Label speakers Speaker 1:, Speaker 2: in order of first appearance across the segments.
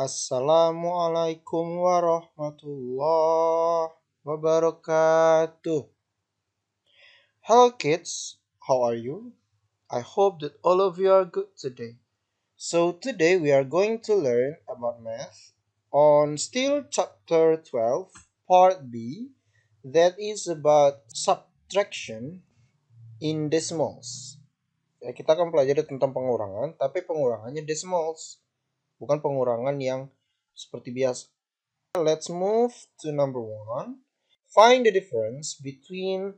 Speaker 1: Assalamualaikum warahmatullahi wabarakatuh. Hello kids, how are you? I hope that all of you are good today. So today we are going to learn about math on still chapter 12, part B, that is about subtraction in decimals. Ya, kita akan pelajari tentang pengurangan, tapi pengurangannya decimals bukan pengurangan yang seperti biasa. Let's move to number one. Find the difference between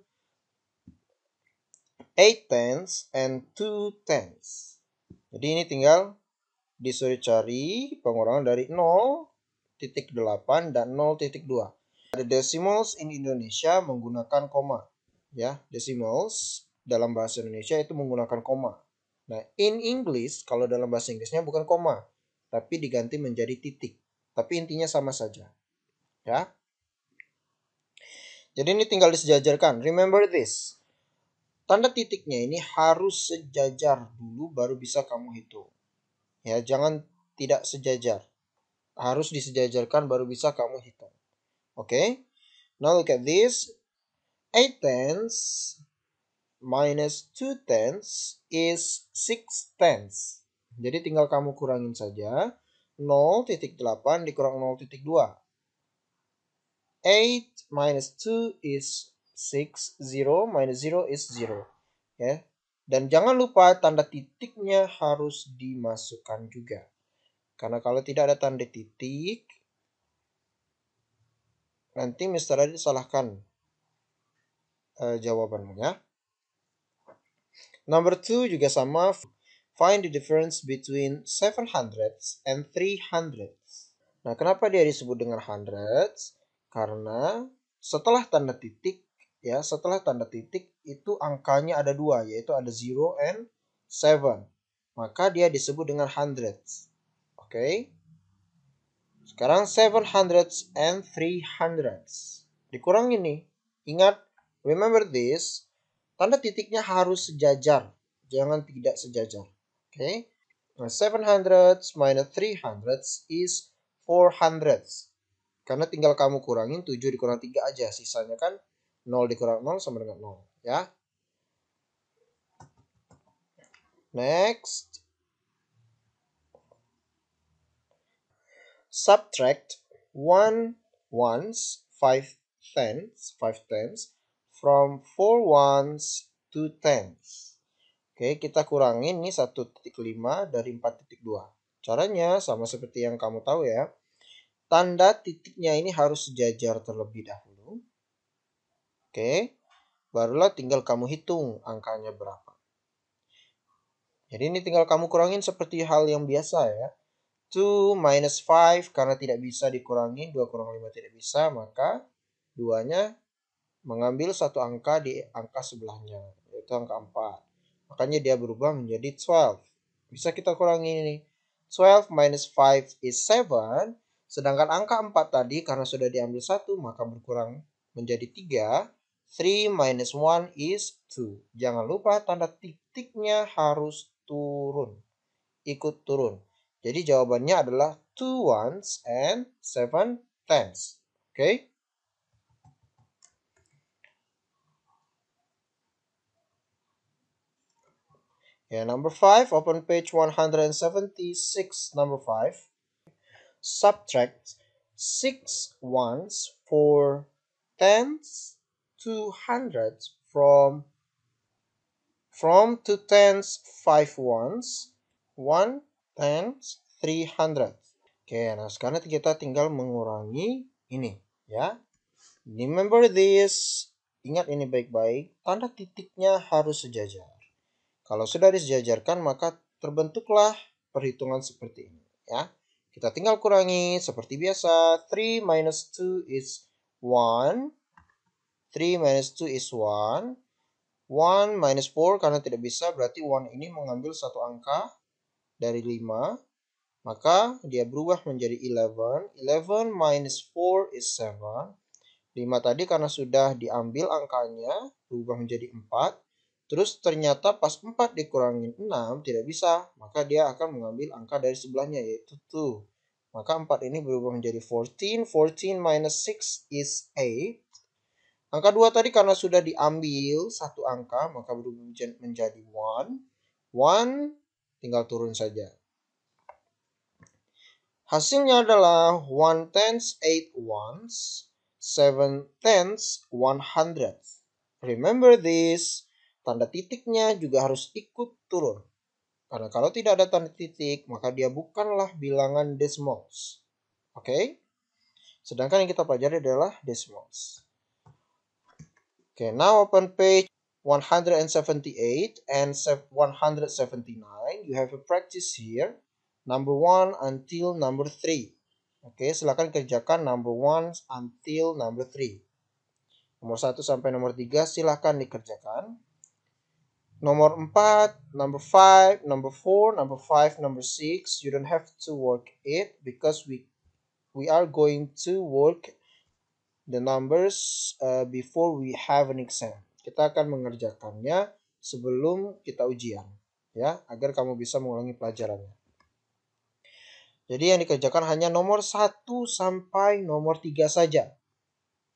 Speaker 1: 8 tenths and 2 tenths. Jadi ini tinggal disuruh cari pengurangan dari 0.8 dan 0.2. Ada decimals in Indonesia menggunakan koma. Ya, decimals dalam bahasa Indonesia itu menggunakan koma. Nah, in English kalau dalam bahasa Inggrisnya bukan koma, tapi diganti menjadi titik. Tapi intinya sama saja. Ya. Jadi ini tinggal disejajarkan. Remember this. Tanda titiknya ini harus sejajar dulu baru bisa kamu hitung. Ya, jangan tidak sejajar. Harus disejajarkan baru bisa kamu hitung. Oke. Okay? Now look at this. 8 tenths minus 2 tenths is 6 tenths. Jadi tinggal kamu kurangin saja 0.8 dikurang 0.2. 8 minus 2 is 6, 0 minus 0 is 0. Ya. Dan jangan lupa tanda titiknya harus dimasukkan juga. Karena kalau tidak ada tanda titik, nanti Mr. Adit salahkan uh, eh, jawabannya. Number 2 juga sama. Find the difference between seven hundreds and three hundreds. Nah, kenapa dia disebut dengan hundreds? Karena setelah tanda titik, ya, setelah tanda titik itu angkanya ada dua, yaitu ada zero and seven. Maka dia disebut dengan hundreds. Oke. Okay? Sekarang seven hundreds and three hundreds dikurang ini. Ingat, remember this, tanda titiknya harus sejajar, jangan tidak sejajar. Okay, now hundreds minus three hundredths is four hundredths. Karena tinggal kamu kurangin 7 dikurang 3 aja. Sisanya kan 0 dikurang 0 sama dengan 0. Ya. Next. Subtract 1 ones, 5 tenths, 5 tenths from 4 ones, 2 tenths. Oke, kita kurangin nih 1.5 dari 4.2. Caranya sama seperti yang kamu tahu ya. Tanda titiknya ini harus sejajar terlebih dahulu. Oke, barulah tinggal kamu hitung angkanya berapa. Jadi ini tinggal kamu kurangin seperti hal yang biasa ya. 2 minus 5 karena tidak bisa dikurangi, 2 kurang 5 tidak bisa, maka duanya mengambil satu angka di angka sebelahnya, yaitu angka 4. Makanya dia berubah menjadi 12. Bisa kita kurangi ini. 12 minus 5 is 7. Sedangkan angka 4 tadi karena sudah diambil 1 maka berkurang menjadi 3. 3 minus 1 is 2. Jangan lupa tanda titiknya harus turun. Ikut turun. Jadi jawabannya adalah 2 ones and 7 tens. Oke. Okay? Yeah, number 5, open page 176, number 5. Subtract 6 ones for tens to hundreds from from two tens five ones one tens three hundred Okay, nah sekarang kita tinggal mengurangi ini ya remember this ingat ini baik-baik tanda titiknya harus sejajar Kalau sudah disejajarkan maka terbentuklah perhitungan seperti ini ya. Kita tinggal kurangi seperti biasa 3 minus 2 is 1 3 minus 2 is 1 1 minus 4 karena tidak bisa berarti 1 ini mengambil satu angka dari 5 maka dia berubah menjadi 11 11 minus 4 is 7 5 tadi karena sudah diambil angkanya berubah menjadi 4 Terus ternyata pas 4 dikurangin 6 tidak bisa, maka dia akan mengambil angka dari sebelahnya yaitu 2. Maka 4 ini berubah menjadi 14. 14 minus 6 is 8. Angka 2 tadi karena sudah diambil satu angka, maka berubah menjadi 1. 1 tinggal turun saja. Hasilnya adalah 1 tenths 8 ones, 7 tenths 100. Remember this, Tanda titiknya juga harus ikut turun. Karena kalau tidak ada tanda titik, maka dia bukanlah bilangan decimals. Oke? Okay? Sedangkan yang kita pelajari adalah decimals. Oke, okay, now open page 178 and 179. You have a practice here. Number one until number three Oke, okay, silakan kerjakan number one until number three Nomor satu sampai nomor tiga silakan dikerjakan nomor 4, number 5, number 4, number 5, number 6, you don't have to work it because we we are going to work the numbers uh, before we have an exam. Kita akan mengerjakannya sebelum kita ujian ya, agar kamu bisa mengulangi pelajarannya. Jadi yang dikerjakan hanya nomor 1 sampai nomor 3 saja.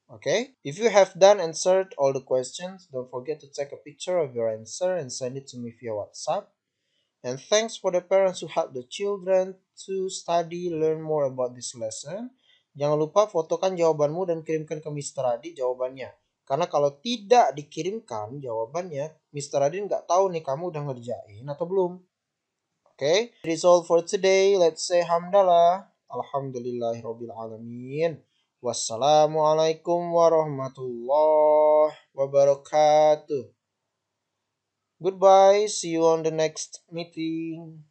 Speaker 1: Okay, if you have done answered all the questions, don't forget to take a picture of your answer and send it to me via WhatsApp. And thanks for the parents who help the children to study, learn more about this lesson. Jangan lupa fotokan jawabanmu dan kirimkan ke Mr. Adi jawabannya. Karena kalau tidak dikirimkan jawabannya, Mr. Adi nggak tahu nih kamu udah ngerjain atau belum. Oke, okay? for today. Let's say hamdalah. Alhamdulillahirrabbilalamin. Wassalamualaikum warahmatullahi wabarakatuh. Goodbye, see you on the next meeting.